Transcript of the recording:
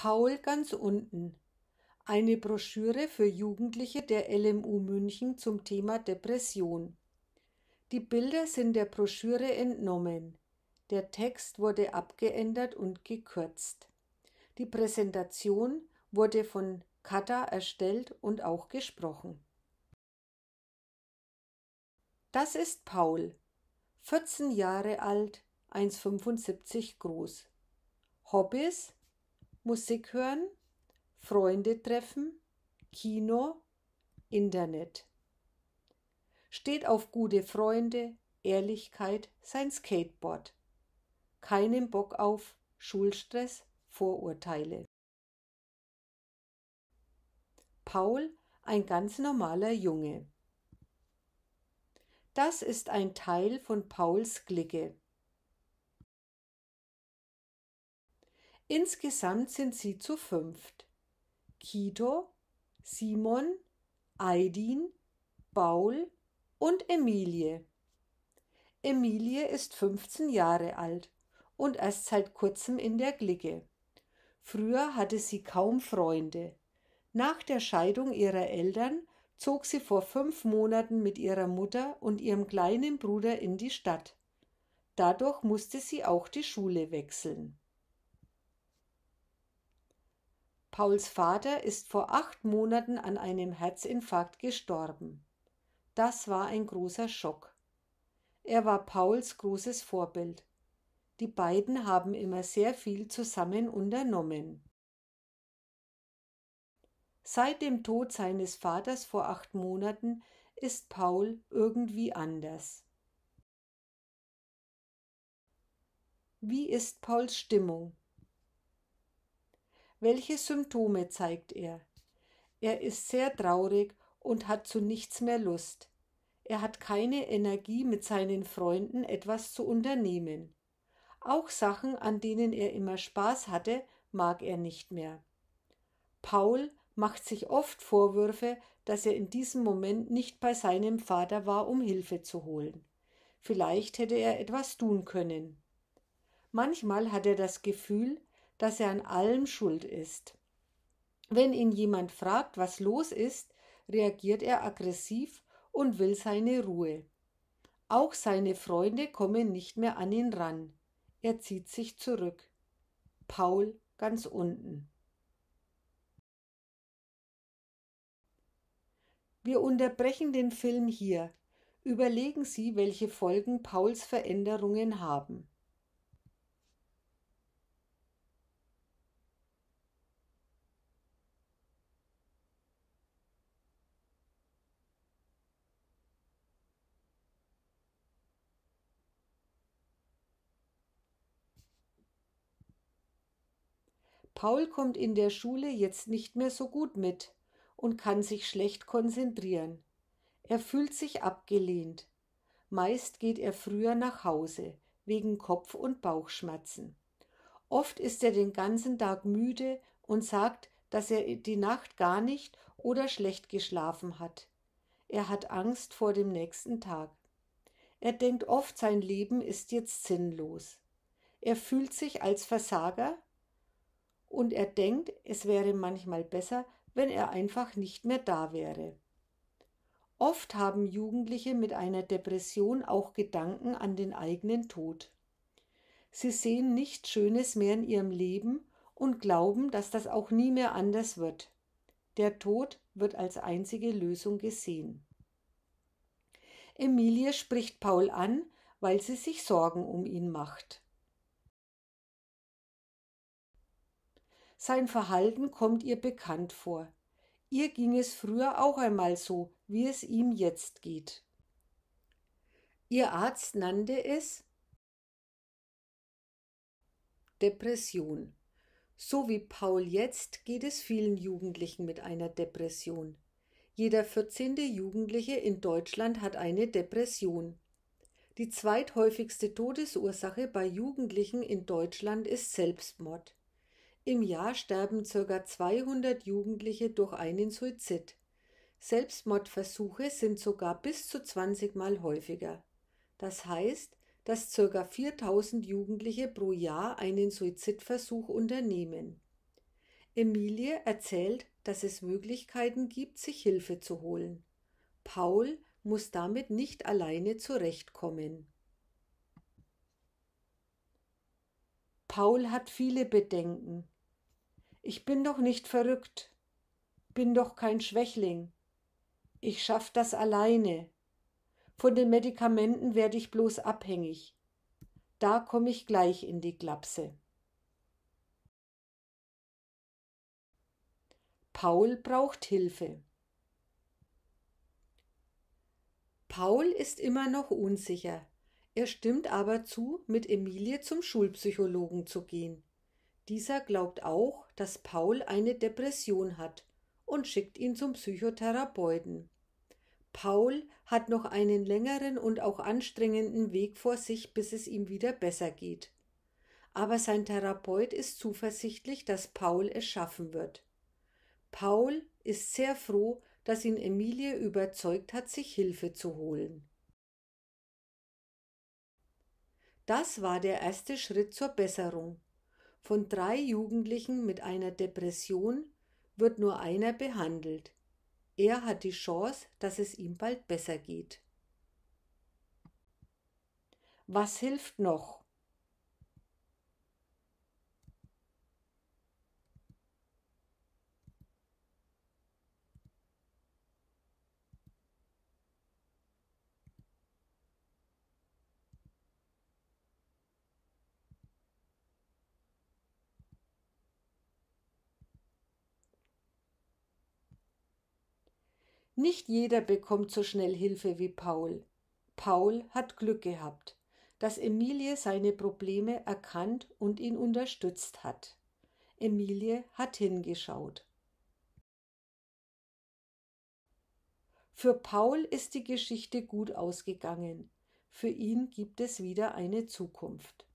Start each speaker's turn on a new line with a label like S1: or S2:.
S1: Paul ganz unten. Eine Broschüre für Jugendliche der LMU München zum Thema Depression. Die Bilder sind der Broschüre entnommen. Der Text wurde abgeändert und gekürzt. Die Präsentation wurde von Kata erstellt und auch gesprochen. Das ist Paul, 14 Jahre alt, 1,75 groß. Hobbys Musik hören, Freunde treffen, Kino, Internet. Steht auf gute Freunde, Ehrlichkeit, sein Skateboard. Keinen Bock auf Schulstress, Vorurteile. Paul, ein ganz normaler Junge. Das ist ein Teil von Pauls Clique. Insgesamt sind sie zu fünft. Kito, Simon, Aidin, Baul und Emilie. Emilie ist 15 Jahre alt und erst seit kurzem in der Clique. Früher hatte sie kaum Freunde. Nach der Scheidung ihrer Eltern zog sie vor fünf Monaten mit ihrer Mutter und ihrem kleinen Bruder in die Stadt. Dadurch musste sie auch die Schule wechseln. Pauls Vater ist vor acht Monaten an einem Herzinfarkt gestorben. Das war ein großer Schock. Er war Pauls großes Vorbild. Die beiden haben immer sehr viel zusammen unternommen. Seit dem Tod seines Vaters vor acht Monaten ist Paul irgendwie anders. Wie ist Pauls Stimmung? Welche Symptome zeigt er? Er ist sehr traurig und hat zu nichts mehr Lust. Er hat keine Energie, mit seinen Freunden etwas zu unternehmen. Auch Sachen, an denen er immer Spaß hatte, mag er nicht mehr. Paul macht sich oft Vorwürfe, dass er in diesem Moment nicht bei seinem Vater war, um Hilfe zu holen. Vielleicht hätte er etwas tun können. Manchmal hat er das Gefühl, dass er an allem schuld ist. Wenn ihn jemand fragt, was los ist, reagiert er aggressiv und will seine Ruhe. Auch seine Freunde kommen nicht mehr an ihn ran. Er zieht sich zurück. Paul ganz unten. Wir unterbrechen den Film hier. Überlegen Sie, welche Folgen Pauls Veränderungen haben. Paul kommt in der Schule jetzt nicht mehr so gut mit und kann sich schlecht konzentrieren. Er fühlt sich abgelehnt. Meist geht er früher nach Hause, wegen Kopf- und Bauchschmerzen. Oft ist er den ganzen Tag müde und sagt, dass er die Nacht gar nicht oder schlecht geschlafen hat. Er hat Angst vor dem nächsten Tag. Er denkt oft, sein Leben ist jetzt sinnlos. Er fühlt sich als Versager und er denkt, es wäre manchmal besser, wenn er einfach nicht mehr da wäre. Oft haben Jugendliche mit einer Depression auch Gedanken an den eigenen Tod. Sie sehen nichts Schönes mehr in ihrem Leben und glauben, dass das auch nie mehr anders wird. Der Tod wird als einzige Lösung gesehen. Emilie spricht Paul an, weil sie sich Sorgen um ihn macht. Sein Verhalten kommt ihr bekannt vor. Ihr ging es früher auch einmal so, wie es ihm jetzt geht. Ihr Arzt nannte es Depression. So wie Paul jetzt geht es vielen Jugendlichen mit einer Depression. Jeder 14. Jugendliche in Deutschland hat eine Depression. Die zweithäufigste Todesursache bei Jugendlichen in Deutschland ist Selbstmord. Im Jahr sterben ca. 200 Jugendliche durch einen Suizid. Selbstmordversuche sind sogar bis zu 20 Mal häufiger. Das heißt, dass ca. 4000 Jugendliche pro Jahr einen Suizidversuch unternehmen. Emilie erzählt, dass es Möglichkeiten gibt, sich Hilfe zu holen. Paul muss damit nicht alleine zurechtkommen. Paul hat viele Bedenken. Ich bin doch nicht verrückt, bin doch kein Schwächling. Ich schaff das alleine. Von den Medikamenten werde ich bloß abhängig. Da komme ich gleich in die Glapse. Paul braucht Hilfe. Paul ist immer noch unsicher. Er stimmt aber zu, mit Emilie zum Schulpsychologen zu gehen. Dieser glaubt auch, dass Paul eine Depression hat und schickt ihn zum Psychotherapeuten. Paul hat noch einen längeren und auch anstrengenden Weg vor sich, bis es ihm wieder besser geht. Aber sein Therapeut ist zuversichtlich, dass Paul es schaffen wird. Paul ist sehr froh, dass ihn Emilie überzeugt hat, sich Hilfe zu holen. Das war der erste Schritt zur Besserung. Von drei Jugendlichen mit einer Depression wird nur einer behandelt. Er hat die Chance, dass es ihm bald besser geht. Was hilft noch? Nicht jeder bekommt so schnell Hilfe wie Paul. Paul hat Glück gehabt, dass Emilie seine Probleme erkannt und ihn unterstützt hat. Emilie hat hingeschaut. Für Paul ist die Geschichte gut ausgegangen. Für ihn gibt es wieder eine Zukunft.